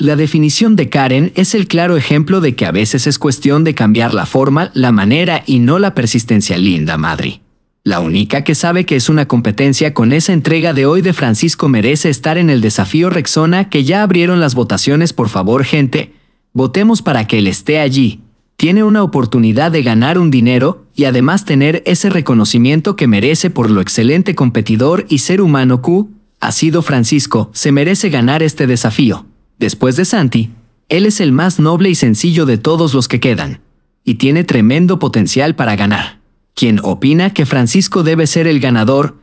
La definición de Karen es el claro ejemplo de que a veces es cuestión de cambiar la forma, la manera y no la persistencia linda, madre. La única que sabe que es una competencia con esa entrega de hoy de Francisco merece estar en el desafío Rexona que ya abrieron las votaciones, por favor gente, votemos para que él esté allí. Tiene una oportunidad de ganar un dinero y además tener ese reconocimiento que merece por lo excelente competidor y ser humano que ha sido Francisco, se merece ganar este desafío. Después de Santi, él es el más noble y sencillo de todos los que quedan, y tiene tremendo potencial para ganar. Quien opina que Francisco debe ser el ganador,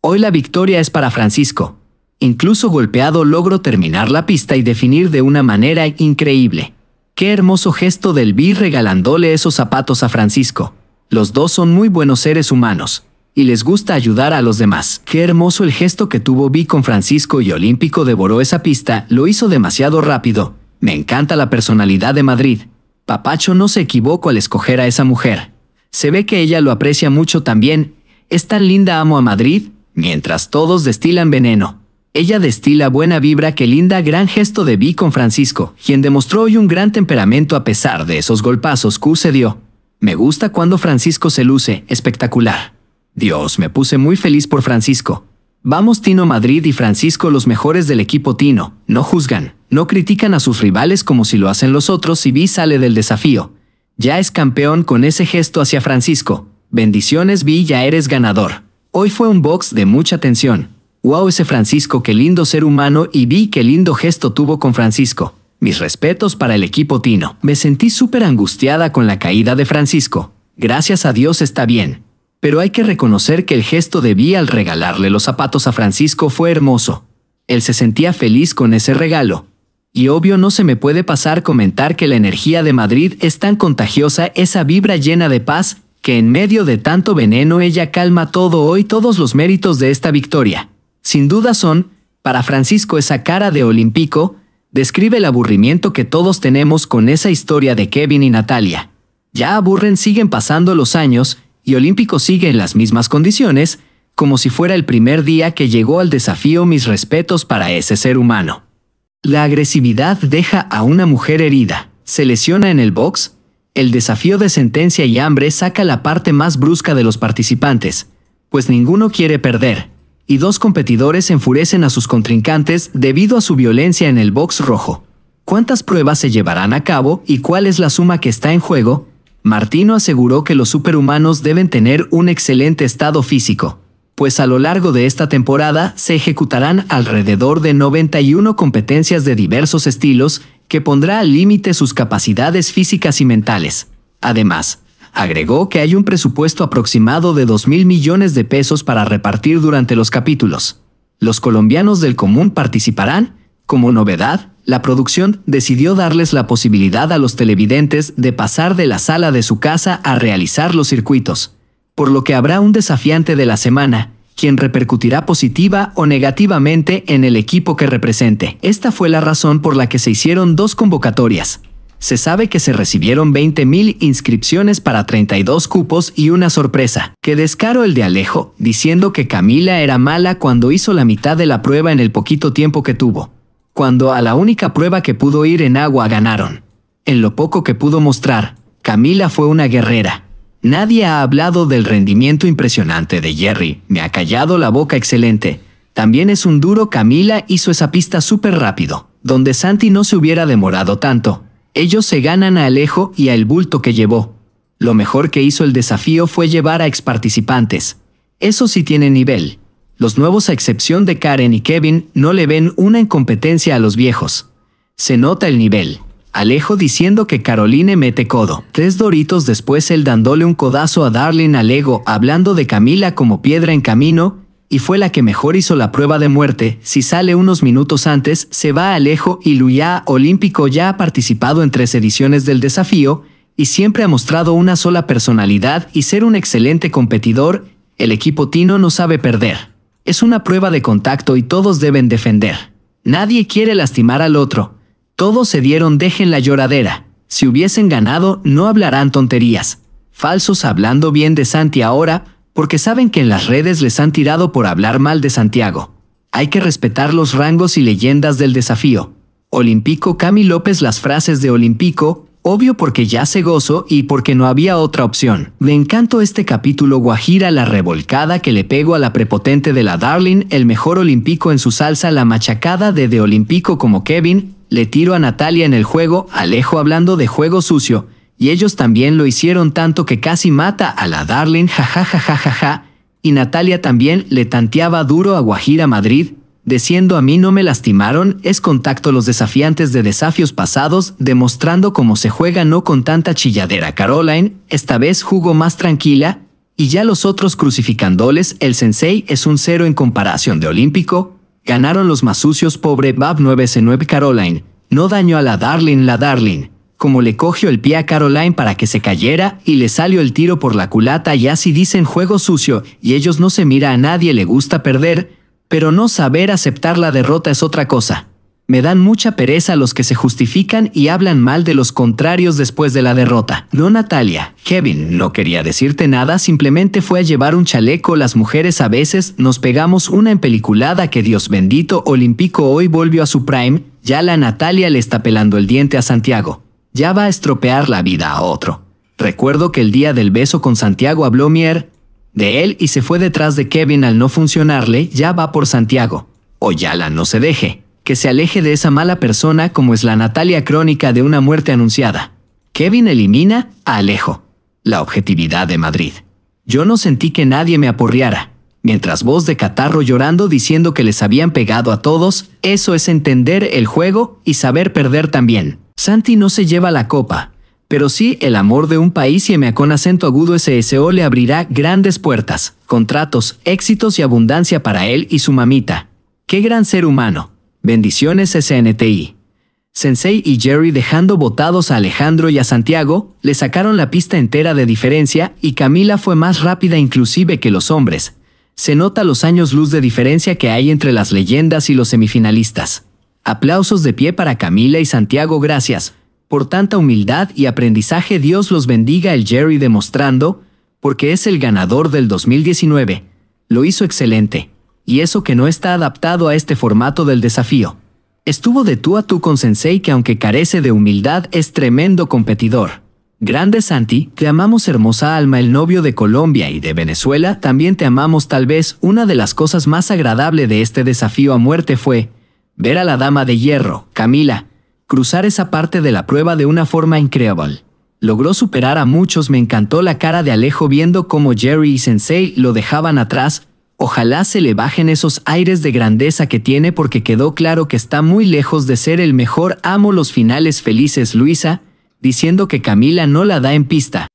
hoy la victoria es para Francisco. Incluso golpeado logro terminar la pista y definir de una manera increíble. Qué hermoso gesto del B regalándole esos zapatos a Francisco. Los dos son muy buenos seres humanos y les gusta ayudar a los demás. Qué hermoso el gesto que tuvo Vi con Francisco y Olímpico devoró esa pista, lo hizo demasiado rápido. Me encanta la personalidad de Madrid. Papacho no se equivocó al escoger a esa mujer. Se ve que ella lo aprecia mucho también. Es tan linda amo a Madrid, mientras todos destilan veneno. Ella destila buena vibra que linda gran gesto de Vi con Francisco, quien demostró hoy un gran temperamento a pesar de esos golpazos que se dio. Me gusta cuando Francisco se luce, espectacular. Dios, me puse muy feliz por Francisco. Vamos Tino Madrid y Francisco los mejores del equipo Tino, no juzgan, no critican a sus rivales como si lo hacen los otros y Vi sale del desafío. Ya es campeón con ese gesto hacia Francisco. Bendiciones Vi, ya eres ganador. Hoy fue un box de mucha tensión. Wow ese Francisco, qué lindo ser humano y Vi qué lindo gesto tuvo con Francisco. Mis respetos para el equipo Tino. Me sentí súper angustiada con la caída de Francisco. Gracias a Dios está bien pero hay que reconocer que el gesto de Vi al regalarle los zapatos a Francisco fue hermoso. Él se sentía feliz con ese regalo. Y obvio no se me puede pasar comentar que la energía de Madrid es tan contagiosa, esa vibra llena de paz, que en medio de tanto veneno ella calma todo hoy todos los méritos de esta victoria. Sin duda son, para Francisco esa cara de olímpico, describe el aburrimiento que todos tenemos con esa historia de Kevin y Natalia. Ya aburren siguen pasando los años, y Olímpico sigue en las mismas condiciones, como si fuera el primer día que llegó al desafío mis respetos para ese ser humano. La agresividad deja a una mujer herida, se lesiona en el box, el desafío de sentencia y hambre saca la parte más brusca de los participantes, pues ninguno quiere perder, y dos competidores enfurecen a sus contrincantes debido a su violencia en el box rojo. ¿Cuántas pruebas se llevarán a cabo y cuál es la suma que está en juego? Martino aseguró que los superhumanos deben tener un excelente estado físico, pues a lo largo de esta temporada se ejecutarán alrededor de 91 competencias de diversos estilos que pondrá al límite sus capacidades físicas y mentales. Además, agregó que hay un presupuesto aproximado de mil millones de pesos para repartir durante los capítulos. Los colombianos del común participarán, como novedad, la producción decidió darles la posibilidad a los televidentes de pasar de la sala de su casa a realizar los circuitos, por lo que habrá un desafiante de la semana, quien repercutirá positiva o negativamente en el equipo que represente. Esta fue la razón por la que se hicieron dos convocatorias. Se sabe que se recibieron 20.000 inscripciones para 32 cupos y una sorpresa, que descaro el de Alejo, diciendo que Camila era mala cuando hizo la mitad de la prueba en el poquito tiempo que tuvo cuando a la única prueba que pudo ir en agua ganaron. En lo poco que pudo mostrar, Camila fue una guerrera. Nadie ha hablado del rendimiento impresionante de Jerry, me ha callado la boca excelente. También es un duro Camila hizo esa pista súper rápido, donde Santi no se hubiera demorado tanto. Ellos se ganan a Alejo y al el bulto que llevó. Lo mejor que hizo el desafío fue llevar a ex participantes. Eso sí tiene nivel los nuevos a excepción de Karen y Kevin no le ven una incompetencia a los viejos. Se nota el nivel. Alejo diciendo que Caroline mete codo. Tres doritos después él dándole un codazo a Darlene Alego hablando de Camila como piedra en camino y fue la que mejor hizo la prueba de muerte. Si sale unos minutos antes, se va Alejo y Luya Olímpico ya ha participado en tres ediciones del desafío y siempre ha mostrado una sola personalidad y ser un excelente competidor. El equipo Tino no sabe perder. Es una prueba de contacto y todos deben defender. Nadie quiere lastimar al otro. Todos se dieron dejen la lloradera. Si hubiesen ganado, no hablarán tonterías. Falsos hablando bien de Santi ahora, porque saben que en las redes les han tirado por hablar mal de Santiago. Hay que respetar los rangos y leyendas del desafío. Olímpico Cami López Las frases de Olimpico, Obvio porque ya se gozo y porque no había otra opción. Me encanto este capítulo Guajira la revolcada que le pego a la prepotente de la Darling, el mejor olímpico en su salsa, la machacada de de olímpico como Kevin, le tiro a Natalia en el juego, Alejo hablando de juego sucio, y ellos también lo hicieron tanto que casi mata a la Darling jajajajajaja, y Natalia también le tanteaba duro a Guajira Madrid, Diciendo a mí no me lastimaron, es contacto los desafiantes de desafíos pasados, demostrando cómo se juega no con tanta chilladera. Caroline, esta vez jugó más tranquila, y ya los otros crucificándoles, el sensei es un cero en comparación de olímpico, ganaron los más sucios pobre Bab 9C9 Caroline, no dañó a la Darling la Darling, como le cogió el pie a Caroline para que se cayera y le salió el tiro por la culata y así dicen juego sucio y ellos no se mira a nadie le gusta perder, pero no saber aceptar la derrota es otra cosa. Me dan mucha pereza los que se justifican y hablan mal de los contrarios después de la derrota. No, Natalia. Kevin, no quería decirte nada, simplemente fue a llevar un chaleco. Las mujeres a veces nos pegamos una empeliculada que Dios bendito Olímpico hoy volvió a su prime. Ya la Natalia le está pelando el diente a Santiago. Ya va a estropear la vida a otro. Recuerdo que el día del beso con Santiago habló Mier, de él y se fue detrás de Kevin al no funcionarle, ya va por Santiago. Oyala no se deje, que se aleje de esa mala persona como es la Natalia crónica de una muerte anunciada. Kevin elimina a Alejo. La objetividad de Madrid. Yo no sentí que nadie me aporreara. Mientras voz de catarro llorando diciendo que les habían pegado a todos, eso es entender el juego y saber perder también. Santi no se lleva la copa, pero sí, el amor de un país y con acento agudo SSO le abrirá grandes puertas, contratos, éxitos y abundancia para él y su mamita. ¡Qué gran ser humano! Bendiciones SNTI. Sensei y Jerry dejando votados a Alejandro y a Santiago, le sacaron la pista entera de diferencia y Camila fue más rápida inclusive que los hombres. Se nota los años luz de diferencia que hay entre las leyendas y los semifinalistas. Aplausos de pie para Camila y Santiago, gracias. Por tanta humildad y aprendizaje Dios los bendiga el Jerry demostrando, porque es el ganador del 2019. Lo hizo excelente. Y eso que no está adaptado a este formato del desafío. Estuvo de tú a tú con Sensei que aunque carece de humildad es tremendo competidor. Grande Santi, te amamos hermosa alma, el novio de Colombia y de Venezuela, también te amamos tal vez una de las cosas más agradables de este desafío a muerte fue ver a la dama de hierro, Camila, cruzar esa parte de la prueba de una forma increíble. Logró superar a muchos, me encantó la cara de Alejo viendo cómo Jerry y Sensei lo dejaban atrás, ojalá se le bajen esos aires de grandeza que tiene porque quedó claro que está muy lejos de ser el mejor, amo los finales felices Luisa, diciendo que Camila no la da en pista,